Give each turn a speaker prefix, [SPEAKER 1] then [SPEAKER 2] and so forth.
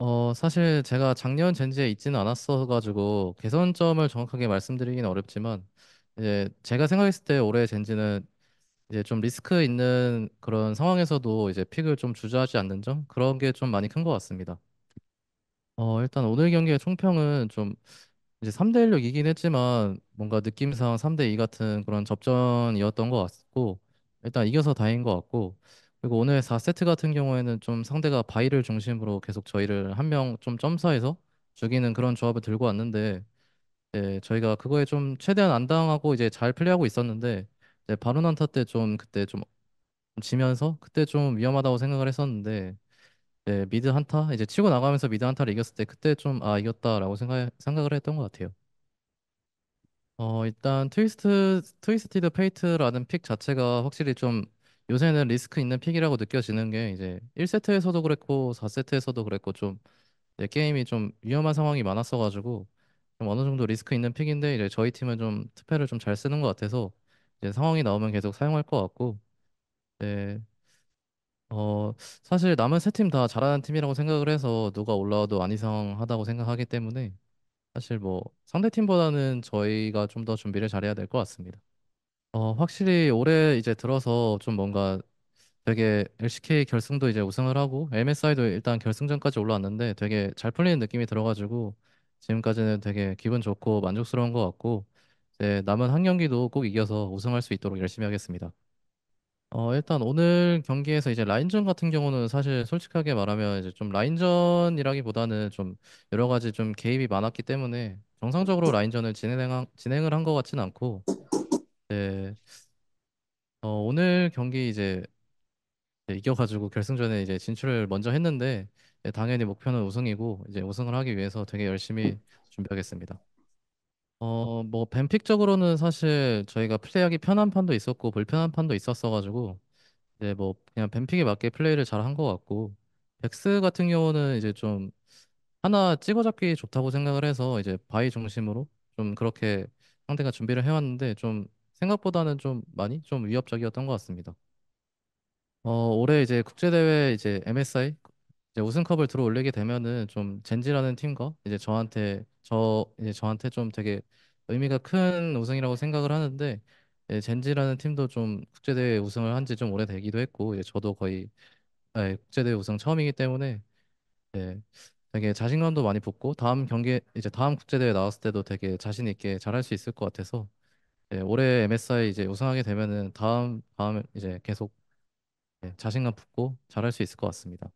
[SPEAKER 1] 어, 사실 제가 작년 젠지에 있지는 않았어 가지고 개선점을 정확하게 말씀드리긴 어렵지만 이제 제가 생각했을 때 올해 젠지는 이제 좀 리스크 있는 그런 상황에서도 이제 픽을 좀 주저하지 않는 점 그런 게 좀 많이 큰 것 같습니다. 어, 일단 오늘 경기의 총평은 좀 이제 3대 1로 이긴 했지만 뭔가 느낌상 3대 2 같은 그런 접전이었던 것 같고 일단 이겨서 다행인 것 같고 그리고 오늘 4세트 같은 경우에는 좀 상대가 바이를 중심으로 계속 저희를 한 명 좀 점사해서 죽이는 그런 조합을 들고 왔는데 예, 저희가 그거에 좀 최대한 안 당하고 이제 잘 플레이하고 있었는데 이바로한타때 좀 그때 좀 지면서 그때 좀 위험하다고 생각을 했었는데 예, 미드 한타 이제 치고 나가면서 미드 한타를 이겼을 때 그때 좀 아 이겼다라고 생각 생각을 했던 것 같아요. 어 일단 트위스트 트위스티드 페이트라는 픽 자체가 확실히 좀 요새는 리스크 있는 픽이라고 느껴지는 게 이제 1세트에서도 그랬고 4세트에서도 그랬고 좀이 게임이 좀 위험한 상황이 많았어가지고 좀 어느 정도 리스크 있는 픽인데 이제 저희 팀은 좀 투패를 좀 잘 쓰는 것 같아서 이제 상황이 나오면 계속 사용할 것 같고 네. 어 사실 남은 세 팀 다 잘하는 팀이라고 생각을 해서 누가 올라와도 안 이상하다고 생각하기 때문에 사실 뭐 상대 팀보다는 저희가 좀 더 준비를 잘해야 될 것 같습니다. 어, 확실히 올해 이제 들어서 좀 뭔가 되게 LCK 결승도 이제 우승을 하고 MSI도 일단 결승전까지 올라왔는데 되게 잘 풀리는 느낌이 들어가지고 지금까지는 되게 기분 좋고 만족스러운 것 같고 이제 남은 한 경기도 꼭 이겨서 우승할 수 있도록 열심히 하겠습니다. 어, 일단 오늘 경기에서 이제 라인전 같은 경우는 사실 솔직하게 말하면 이제 좀 라인전이라기보다는 좀 여러 가지 좀 개입이 많았기 때문에 정상적으로 라인전을 진행, 진행을 한 것 같진 않고 네. 어, 오늘 경기 이제 네, 이겨가지고 결승전에 이제 진출을 먼저 했는데 네, 당연히 목표는 우승이고 이제 우승을 하기 위해서 되게 열심히 준비하겠습니다. 어, 뭐 뱀픽적으로는 사실 저희가 플레이하기 편한 판도 있었고 불편한 판도 있었어가지고 이제 네, 뭐 그냥 뱀픽에 맞게 플레이를 잘 한 것 같고 백스 같은 경우는 이제 좀 하나 찍어잡기 좋다고 생각을 해서 이제 바이 중심으로 좀 그렇게 상대가 준비를 해왔는데 좀 생각보다는 좀 많이 좀 위협적이었던 것 같습니다. 어, 올해 이제 국제대회 이제 MSI 이제 우승컵을 들어올리게 되면은 좀 젠지라는 팀과 이제 저한테 저 이제 저한테 좀 되게 의미가 큰 우승이라고 생각을 하는데 예, 젠지라는 팀도 좀 국제대회 우승을 한지 좀 오래되기도 했고 예, 저도 거의 예, 국제대회 우승 처음이기 때문에 예, 되게 자신감도 많이 붙고 다음 경기 이제 다음 국제대회 나왔을 때도 되게 자신 있게 잘할 수 있을 것 같아서 예, 올해 MSI 이제 우승하게 되면은 다음 다음 이제 계속 예, 자신감 붙고 잘할 수 있을 것 같습니다.